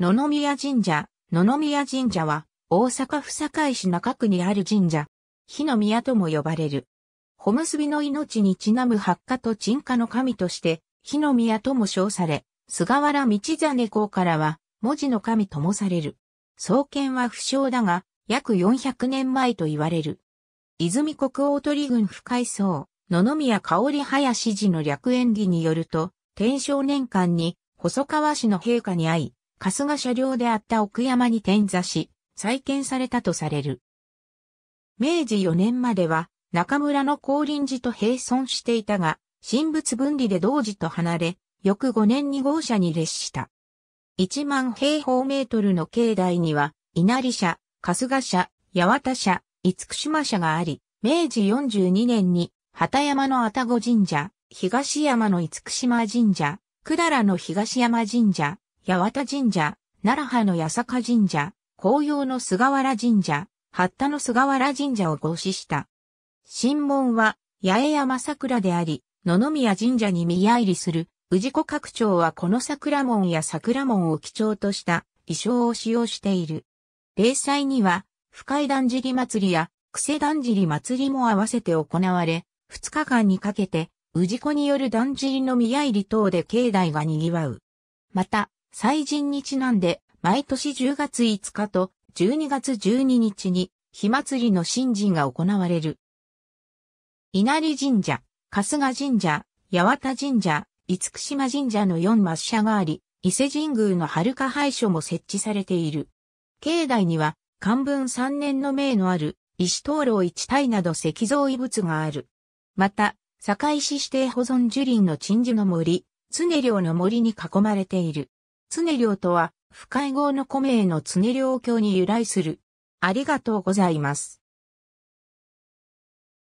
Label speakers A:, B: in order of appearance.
A: 野々宮神社、野々宮神社は、大阪府堺市中区にある神社、火の宮とも呼ばれる。ほ結びの命にちなむ発火と鎮火の神として、火の宮とも称され、菅原道真公からは、文字の神ともされる。創建は不詳だが、約400年前と言われる。泉国王鳥群深井層、野々宮香織林寺の略演技によると、天正年間に、細川氏の陛下に会い、春日車両であった奥山に転座し、再建されたとされる。明治4年までは、中村の降臨寺と並存していたが、神仏分離で同時と離れ、翌5年に号車に列した。1万平方メートルの境内には、稲荷社、春日社、八幡社、厳島社があり、明治42年に、畑山の愛宕神社、東山の厳島神社、百済の東山神社、八幡神社、奈良派の八坂神社、紅葉の菅原神社、八田の菅原神社を合祀した。神門は、八重山桜であり、野々宮神社に宮入りする、治子拡張はこの桜門や桜門を基調とした衣装を使用している。例祭には、深井だんじり祭りや、癖だんじり祭りも合わせて行われ、二日間にかけて、治子によるだんじりの宮入り等で境内が賑わう。また、祭神にちなんで、毎年10月5日と12月12日に、火祭りの神事が行われる。稲荷神社、春日神社、八幡神社、厳島神社の4抹社があり、伊勢神宮の遥か廃所も設置されている。境内には、漢文3年の命のある、石灯籠一体など石像遺物がある。また、堺市指定保存樹林の鎮守の森、常寮の森に囲まれている。常寮とは、不会合の米への常良教に由来する。ありがとうございます。